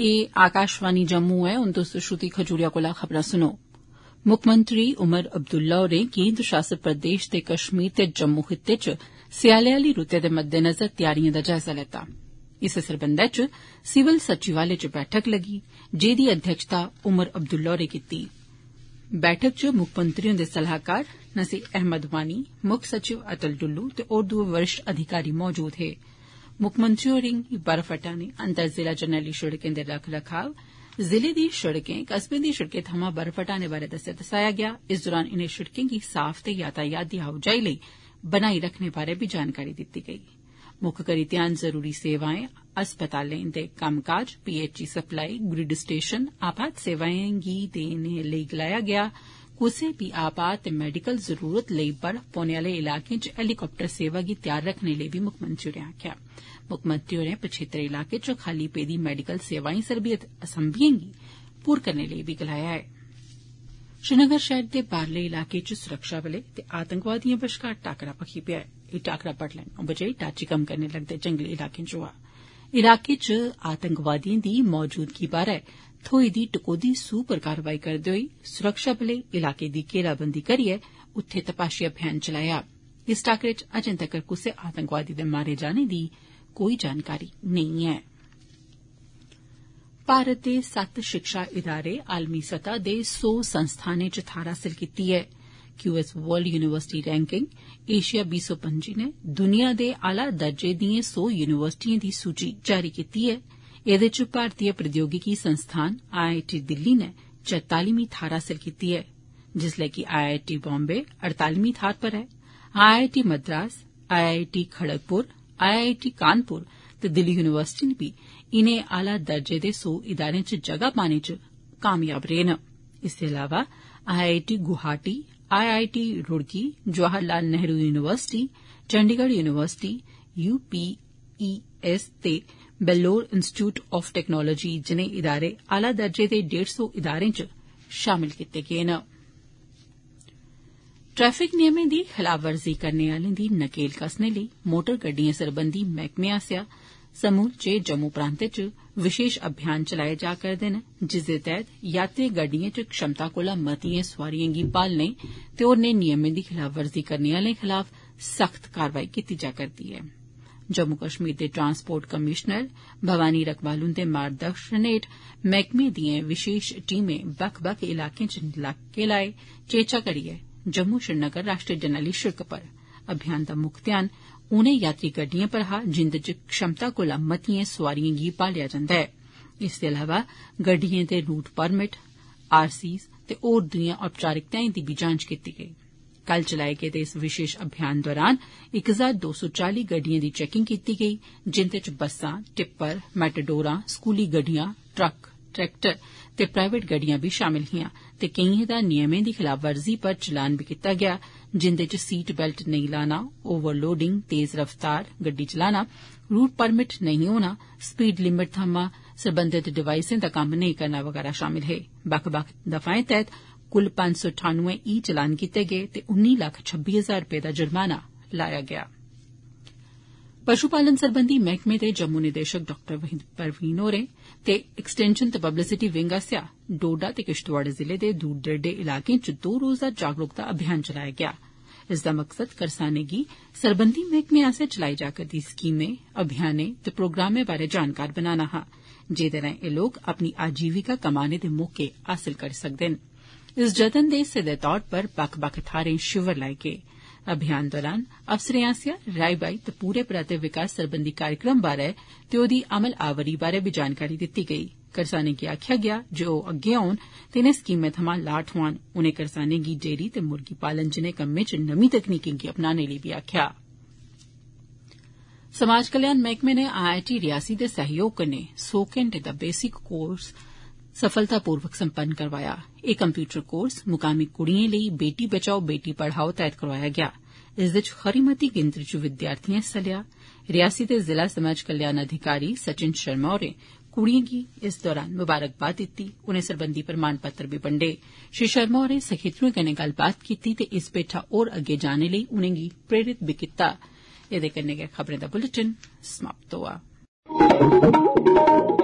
ए आकाशवाणी जम्मू ऐ हून तुस तो श्रुति खजूरिया कोला खबरां सुनो मुक्खमंत्री उमर अब्दुल्ला होरें केन्द्र शासित प्रदेश के कश्मीर ते जम्मू खित्ते च स्याले आली रूतै दे मद्देनज़र तैयारियों दा जायजा लैता इस सरबंधै च सिविल सचिवालय च बैठक लगी जेदी अध्यक्षता उमर अब्दुल्ला होरें कीती बैठक च मुक्खमंत्री हुंदे सलाहकार नसीर अहमद वानी मुक्ख सचिव अटल डुल्लू ते होर दुए वरिष्ठ अधिकारी मौजूद हे मुक्खमंत्री होरें गी बर्फ हटाने अंतर जिला जरनैली शिड़कें दे रख रखाव जिले दी सिड़कें कस्बे दी सिड़कें थमां बर्फ हटाने बारै दस्सेआ दसाया गया इस दौरान इनें शिड़कें गी साफ ते यातायात दी आओजाई लेई बनाई रखने बारै बी जानकारी दित्ती गेई मुक्ख करी ध्यान जरूरी सेवाएं अस्पतालें दे कम्मकाज पीएचई सप्लाई ग्रिड स्टेशन आपात सेवाएं गी देने लेई गलाया गेआ कुसै भी आपात ते मैडिकल जरूरत लेई बर्फ पौने आले इलाकें च हैलीकाप्टर सेवा गी तैयार रखने लेई भी मुक्खमंत्री होरें आक्खेआ मुक्खमंत्री होरें पछेत्रे इलाकें च खाली पेदी मैडिकल सेवाएं सरबियत असामिएं गी पुर करने लेई बी गलाया ऐ श्रीनगर शहर दे बाहरले इलाके च सुरक्षाबलें ते आतंकवादियें बश्कार टाकरा भखी पेआ ऐ एह् टाकरा बडलै नौ बजे टाची कम्म करने लगदे जंगली इलाकें च होआ इलाके च आतंकवादियें दी मौजूदगी बारै थ्होई दी टकोदी सूह पर कारवाई करदे होई सुरक्षाबलें इलाके दी घेराबंदी करियै उत्थे तपाशी अभियान चलाया इस टाकरे च अजें तक्कर कुसै आतंकवादी दे मारे जाने दी खबर नेई ऐ कोई जानकारी नहीं है भारत दे सत्त शिक्षा इदारे आलमी सतह दे सौ संस्थानें च थाहर हासिल कीती ऐ वर्ल्ड युनिवर्सिटी रैंकिंग एशिया बी सौ पं'जी ने दुनिया दे आला दर्जे दिए सौ युनिवर्सिटिएं दी सूची जारी कीती ऐ च भारतीय प्रौद्योगिकी संस्थान आईआईटी दिल्ली ने चौतालीवीं थाहर हासिल कीती ऐ जिसलै कि आईआईटी बाम्बे अड़तालीवीं थाहर पर है IIT Madras IIT Kharagpur IIT Kanpur ते दिल्ली युनिवर्सिटी बी इनें आला दर्जे दे सौ इदारें च जगह पाने च कामयाब रेय न इसदे अलावा IIT Guwahati IIT Roorkee Jawahar Lal Nehru university Chandigarh university UPES ते बेलोर इंस्टीच्यूट ऑफ टेक्नोलॉजी जनेह इदारे आला दर्जे दे डेढ़ सौ इदारें च शामल कीते गे न ट्रैफिक नियमें दी खिलाफवर्जी करने आले दी नकेल कसने लेई मोटर गड्डिएं सरबंधी मैहकमे आस्सेआ समूलचे जम्मू प्रांतै च विशेष अभियान चलाए जा करदे न जिसदे तैहत यात्री गड्डिएं च क्षमता कोला मतिएं सोआरिएं गी ब्हालने ते होरने नियमें दी खिलाफवर्जी करने आले खिलाफ सख्त कार्रवाई कीती जा करदी ऐ जम्मू कश्मीर दे ट्रांसपोर्ट कमीशनर भवानी रकवाल हुंदे मार्गदर्शन हेठ मैहकमे दिएं विशेष टीमें बक्ख बक्ख इलाकें च लाके लाए चेचा करियै जम्मू श्रीनगर राष्ट्रीय जरनैली सिड़क पर अभियान दा मुक्ख ध्यान उनें यात्री गड्डिएं पर हा जिन्दे च क्षमता कोला मतिएं सोआरिएं गी भालेआ जन्दा ऐ इसदे अलावा गड्डियों दे रूट परमिट आर सीज़ ते होर दुइएं औपचारिकताएं दी बी जांच कीती गेई कल चलाए गेदे इस विशेष अभियान दौरान इक हजार दो सौ चाली गड्डियों दी चैकिंग कीती गेई जिन्दे च बस्सां टिप्पर मैटाडोर स्कूली गड्डियां ट्रक ट्रैक्टर ते प्राईवेट गड्डियां बी शामल हियां ते केइएं दा नियमें दी खलाफवर्जी पर चलान कीता गेआ जिन्दे च सीट बैल्ट नेई लाना ओवर लोडिंग तेज रफ्तार गड्डी चलाना रूट परमिट नेई होना स्पीड लिमिट थमां सरबंधित डिवाईसें दा कम्म नेंई करना बगैरा शामल हे बक्ख बक्ख दफाएं तैहत कुल पंज सौ ठानवें ई चलान कीते गे ते उन्नी लक्ख छब्बी हजार रपे दा जुर्माना लाया गेआ ऐ पशुपालन सरबंधी मैहकमे दे जम्मू निदेशक डॉ परवीन होरें ते एक्सटेंशन ते पब्लिसिटी विंग आस्सेआ डोडा ते किश्तवाड़ जिले दे दूर दरेडे इलाकें च दो रोजा जागरूकता अभियान चलाया गेआ इसदा मकसद करसानें गी सरबंधी मैहकमे आस्सेआ चलाई जा करदी स्कीमें अभियानें ते प्रोग्रामें बारै जानकार बनाना हा जेह्दे राएं एह् लोक अपनी आजीविका कमाने दे मौके हासल करी सकदे न इस जतन दे हिस्से दे तौर पर बक्ख बक्ख थाहरें षिवर लाए गेदे अभियान दौरान अफसरें आस्सेआ राई बाई ते पूरे पराते विकास सरबंधी कार्यक्रम बारै ते ओदी आवरी बारै बी जानकारी दित्ती गेई करसानें गी आक्खेआ गेआ जे ओ अग्गे औन ते इनें स्कीमें थमां लाह ठोआन उनें करसानें गी डेयरी ते मुर्गी पालन जनेह कम्में च नमीं तकनीकें गी अपनाने लेई बी आक्खेआ समाज कल्याण मैह्कमे नै आई आई टी रियासी दे सहयोग कन्नै सौ घंटे दा बेसिक कोर्स सफलतापूर्वक संपन्न करवाया एह् कम्प्यूटर कोर्स मुकामी कुड़िएं लेई 'बेटी बचाओ बेटी पढ़ाओ' तैह्त करोआया गया इस च खरी मती गिनतरी च विद्यार्थिएं हिस्सा लेआ रियासी दे जिला समाज कल्याण अधिकारी सचिन शर्मा होरें कुड़िएं गी इस दौरान मुबारकबाद दित्ती उनें सरबंधी प्रमाण पत्र बी बंडे श्री शर्मा होरें सखेत्रुएं कन्नै गल्लबात कीती ते इस पेठा होर अग्गे जाने लेई उनेंगी प्रेरित बी कीता